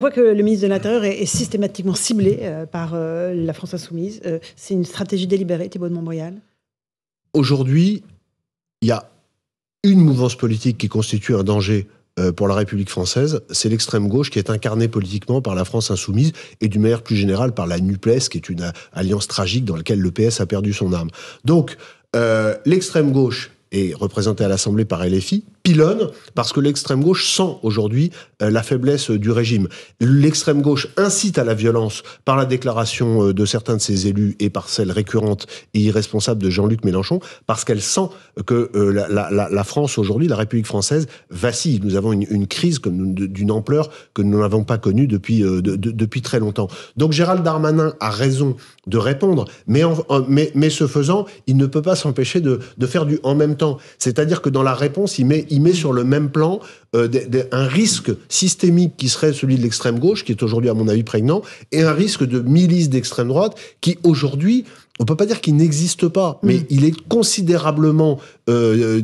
On voit que le ministre de l'Intérieur est, systématiquement ciblé euh, par euh, la France insoumise. Euh, c'est une stratégie délibérée, Thibault de Aujourd'hui, il y a une mouvance politique qui constitue un danger pour la République française, c'est l'extrême gauche qui est incarnée politiquement par la France insoumise et d'une manière plus générale par la NUPES, qui est une alliance tragique dans laquelle le PS a perdu son arme. Donc, l'extrême gauche est représentée à l'Assemblée par LFI, parce que l'extrême gauche sent aujourd'hui euh, la faiblesse du régime. L'extrême gauche incite à la violence par la déclaration euh, de certains de ses élus et par celle récurrente et irresponsable de Jean-Luc Mélenchon parce qu'elle sent que euh, la, France aujourd'hui, la République française, vacille. Nous avons une, crise d'une ampleur que nous n'avons pas connue depuis, depuis très longtemps. Donc Gérald Darmanin a raison de répondre, mais, mais, mais ce faisant, il ne peut pas s'empêcher de, de, faire du en même temps. C'est-à-dire que dans la réponse, il met, il il met sur le même plan euh, un risque systémique qui serait celui de l'extrême gauche, qui est aujourd'hui à mon avis prégnant, et un risque de milice d'extrême droite qui aujourd'hui on ne peut pas dire qu'il n'existe pas, mm. mais il est considérablement euh,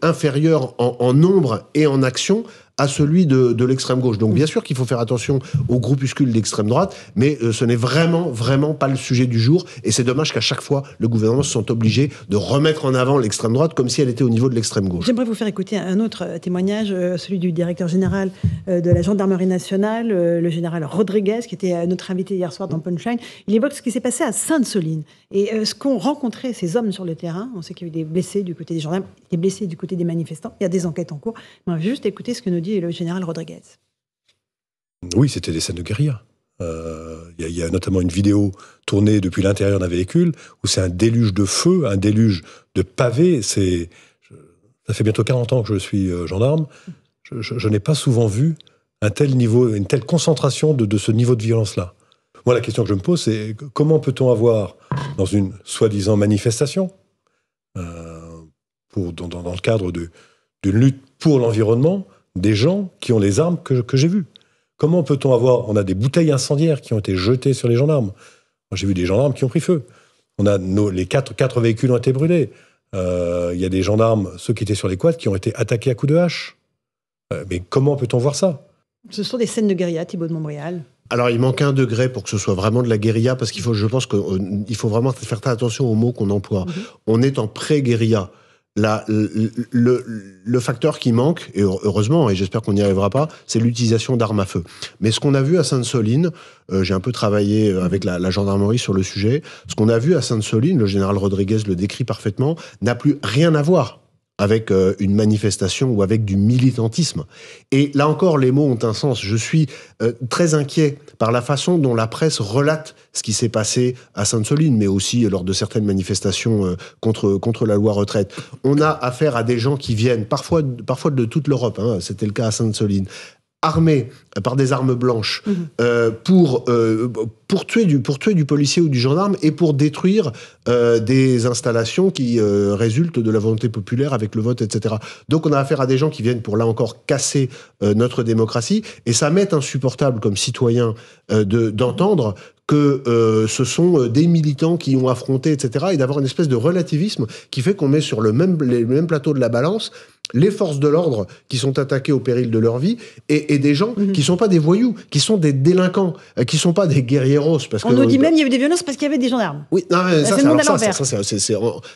inférieur en, en, nombre et en action à celui de, de l'extrême gauche. Donc bien sûr qu'il faut faire attention aux groupuscules d'extrême droite, mais euh, ce n'est vraiment, vraiment pas le sujet du jour. Et c'est dommage qu'à chaque fois, le gouvernement se sente obligé de remettre en avant l'extrême droite comme si elle était au niveau de l'extrême gauche. J'aimerais vous faire écouter un autre euh, témoignage, euh, celui du directeur général de la gendarmerie nationale, le général Rodriguez, qui était notre invité hier soir dans Punchline. Il évoque ce qui s'est passé à Sainte-Soline et ce qu'ont rencontré ces hommes sur le terrain. On sait qu'il y a eu des blessés du côté des gendarmes, des blessés du côté des manifestants. Il y a des enquêtes en cours. Mais juste écouter ce que nous et le général Rodriguez. Oui, c'était des scènes de guérilla. Il euh, y, a notamment une vidéo tournée depuis l'intérieur d'un véhicule où c'est un déluge de feu, un déluge de pavés. C'est, ça fait bientôt 40 ans que je suis euh, gendarme. Je, n'ai pas souvent vu un tel niveau, une telle concentration de, ce niveau de violence-là. Moi, la question que je me pose, c'est comment peut-on avoir, dans une soi-disant manifestation, euh, pour, dans, le cadre d'une lutte pour l'environnement, des gens qui ont les armes que, j'ai vues. Comment peut-on avoir On a des bouteilles incendiaires qui ont été jetées sur les gendarmes. J'ai vu des gendarmes qui ont pris feu. On a les quatre, quatre véhicules ont été brûlés. Euh, il y a des gendarmes, ceux qui étaient sur les quads, qui ont été attaqués à coups de hache. Euh, mais comment peut-on voir ça Ce sont des scènes de guérilla, Thibault de Montréal. Alors, il manque un degré pour que ce soit vraiment de la guérilla, parce qu'il faut, je pense qu'il euh, faut vraiment faire attention aux mots qu'on emploie. Mhm. On est en pré-guérilla la, le, le, facteur qui manque, et heureusement, et j'espère qu'on n'y arrivera pas, c'est l'utilisation d'armes à feu. Mais ce qu'on a vu à Sainte-Soline, euh, j'ai un peu travaillé euh, avec la, la, gendarmerie sur le sujet, ce qu'on a vu à Sainte-Soline, le général Rodriguez le décrit parfaitement, n'a plus rien à voir avec euh, une manifestation ou avec du militantisme. Et là encore, les mots ont un sens. Je suis euh, très inquiet par la façon dont la presse relate ce qui s'est passé à Sainte-Soline, mais aussi lors de certaines manifestations euh, contre, contre la loi retraite. On a affaire à des gens qui viennent parfois, parfois de toute l'Europe, hein. c'était le cas à Sainte-Soline, armés euh, par des armes blanches mhm. euh, pour, euh, pour, tuer du, pour tuer du policier ou du gendarme et pour détruire des installations qui résultent de la volonté populaire avec le vote, etc. Donc on a affaire à des gens qui viennent pour, là encore, casser notre démocratie et ça m'est insupportable comme citoyen d'entendre que ce sont des militants qui ont affronté, etc., et d'avoir une espèce de relativisme qui fait qu'on met sur le même, le même plateau de la balance les forces de l'ordre qui sont attaquées au péril de leur vie et, des gens qui mhm. qui sont pas des voyous, qui sont des délinquants, euh, qui ne sont pas des guerrieros. Parce on nous dit même qu'il y avait des violences parce qu'il y avait des gendarmes. Oui, non, euh, ça,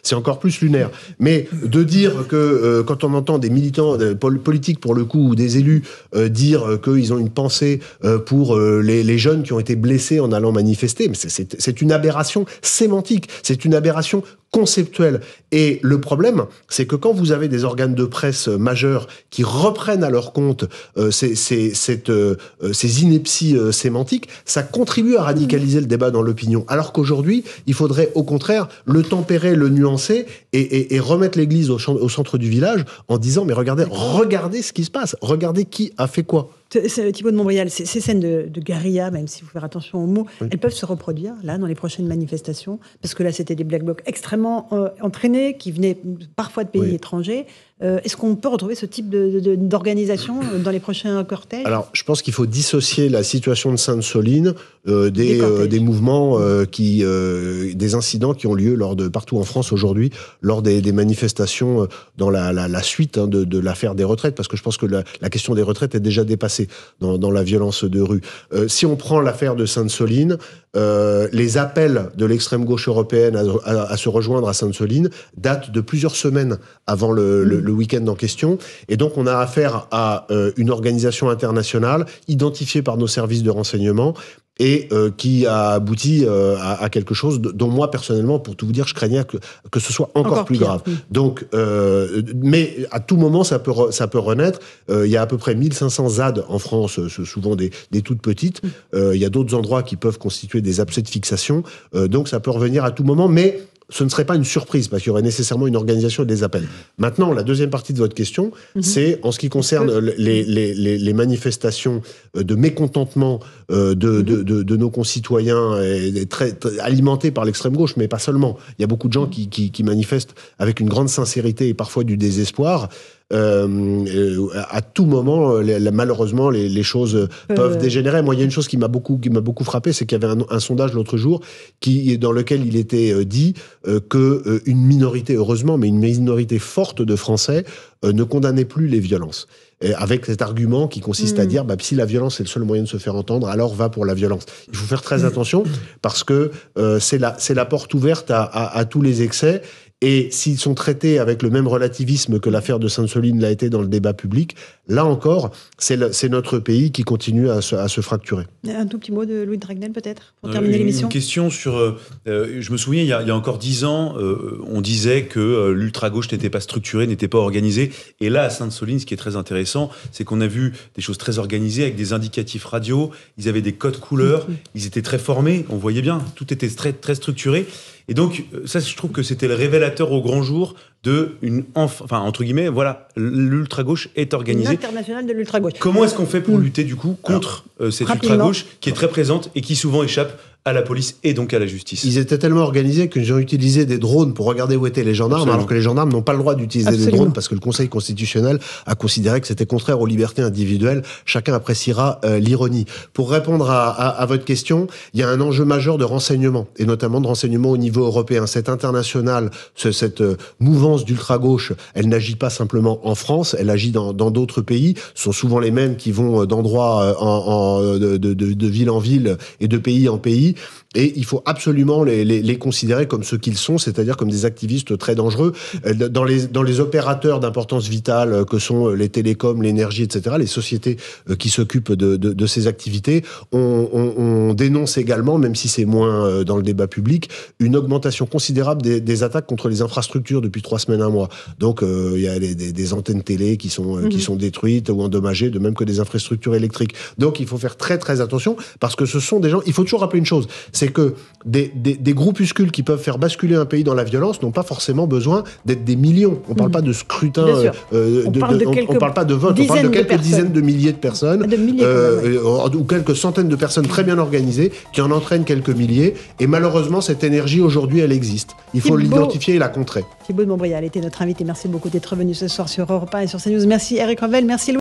c'est encore plus lunaire. Mais de dire que euh, quand on entend des militants politiques pour le coup ou des élus dire qu'ils ont une pensée pour les, jeunes qui ont été blessés en allant manifester, c'est une aberration sémantique, c'est une aberration conceptuel. Et le problème, c'est que quand vous avez des organes de presse euh, majeurs qui reprennent à leur compte euh, ces, ces, cette, euh, ces, inepties sémantiques, ça contribue à radicaliser le débat dans l'opinion. Alors qu'aujourd'hui, il faudrait au contraire le tempérer, le nuancer et, et, remettre l'Église au, au, centre du village en disant, mais regardez, regardez ce qui se passe, regardez qui a fait quoi. Thibaut euh, de Montbrial, ces, ces scènes de, de, guérilla, même si vous faire attention aux mots, elles peuvent se reproduire là dans les prochaines manifestations, parce que là c'était des black blocs extrêmement euh, entraînés qui venaient parfois de pays étrangers. Euh, est-ce qu'on peut retrouver ce type d'organisation euh, dans les prochains cortèges Alors, je pense qu'il faut dissocier la situation de Sainte-Soline euh, des, mouvements qui, des incidents qui ont lieu partout en France aujourd'hui, lors des, manifestations dans la, suite hein, de, l'affaire des retraites, parce que je pense que la, question des retraites est déjà dépassée dans, la violence de rue. si on prend l'affaire de Sainte-Soline, les appels de l'extrême gauche européenne à, se rejoindre à Sainte-Soline datent de plusieurs semaines avant le le week-end en question. Et donc, on a affaire à euh, une organisation internationale identifiée par nos services de renseignement et euh, qui a abouti euh, à, quelque chose dont moi personnellement, pour tout vous dire, je craignais que, que ce soit encore, plus grave. Donc, mais à tout moment, ça peut ça peut renaître. Il y a à peu près 1500 ZAD en France, souvent des, des toutes petites. Il y a d'autres endroits qui peuvent constituer des abcès de fixation. donc, ça peut revenir à tout moment, mais ce ne serait pas une surprise parce qu'il y aurait nécessairement une organisation des appels. Maintenant, la deuxième partie de votre question, mhm. c'est en ce qui concerne les, manifestations euh, de mécontentement euh, mhm. de, nos concitoyens, euh, très, alimentées par l'extrême gauche, mais pas seulement. Il y a beaucoup de gens mhm. qui, qui manifestent avec une grande sincérité et parfois du désespoir. Euh, euh, à tout moment, euh, malheureusement, les, choses peuvent dégénérer. Moi, il y a une chose qui m'a beaucoup, qui m'a beaucoup frappé, c'est qu'il y avait un, sondage l'autre jour qui, dans lequel il était dit que une minorité, heureusement, mais une minorité forte de Français ne condamnait plus les violences avec cet argument qui consiste à hmm. dire bah, si la violence est le seul moyen de se faire entendre, alors va pour la violence. Il faut faire très hmm. attention parce que c'est la, porte ouverte à, à, tous les excès et s'ils sont traités avec le même relativisme que l'affaire de Sainte-Soline l'a été dans le débat public, là encore, c'est notre pays qui continue à se, fracturer. Un tout petit mot de Louis Dragnel, peut-être, pour euh, terminer l'émission. Une question sur. Euh, euh, je me souviens, il y a, encore dix ans, on disait que l'ultra-gauche n'était pas structurée, n'était pas organisée. Et là, à Sainte-Soline, ce qui est très intéressant, c'est qu'on a vu des choses très organisées avec des indicatifs radio. Ils avaient des codes couleurs, ils étaient très formés, on voyait bien, tout était très structuré. Et donc, euh, ça, je trouve que c'était le révélateur au grand jour de une enfin entre guillemets voilà l'ultra gauche est organisée internationale de l'ultra gauche comment est-ce qu'on fait pour hmm. lutter du coup contre euh, cette ultra gauche qui est très présente et qui souvent échappe à la police et donc à la justice. Ils étaient tellement organisés qu'ils ont utilisé des drones pour regarder où étaient les gendarmes, alors que les gendarmes n'ont pas le droit d'utiliser des drones parce que le Conseil constitutionnel a considéré que c'était contraire aux libertés individuelles. Chacun appréciera euh, l'ironie. Pour répondre à, votre question, il y a un enjeu majeur de renseignement, et notamment de renseignement au niveau européen. Cette internationale, euh, cette mouvance d'ultra-gauche, elle n'agit pas simplement en France, elle agit dans d'autres pays. Ce sont souvent les mêmes qui vont euh, d'endroits en, de ville en ville et de pays en pays Yeah. Et il faut absolument les, les, les considérer comme ce qu'ils sont, c'est-à-dire comme des activistes très dangereux. Euh, dans les, dans les opérateurs d'importance vitale euh, que sont euh, les télécoms, l'énergie, etc., les sociétés qui s'occupent de, de, de, ces activités, on, on, on, dénonce également, même si c'est moins dans le débat public, une augmentation considérable des, des, attaques contre les infrastructures depuis trois semaines, un mois. Donc il y a des, des, antennes télé qui sont, qui mhm. sont détruites ou endommagées, de même que des infrastructures électriques. Donc il faut faire très très attention parce que ce sont des gens... Il faut toujours rappeler une chose c'est que des, groupuscules qui peuvent faire basculer un pays dans la violence n'ont pas forcément besoin d'être des millions. On ne mhm. euh, euh, parle pas de scrutin, on, de, parle parle pas de vote, on parle de quelques dizaines de milliers de personnes, ah, euh, ou quelques centaines de personnes très bien organisées qui en entraînent quelques milliers. Et malheureusement, cette énergie aujourd'hui, elle existe. Il faut l'identifier et la contrer. Thibault de Montbrial était notre invité. Merci beaucoup d'être venu ce soir sur Europe 1 et sur CNews. Merci Eric Revel, merci Louis.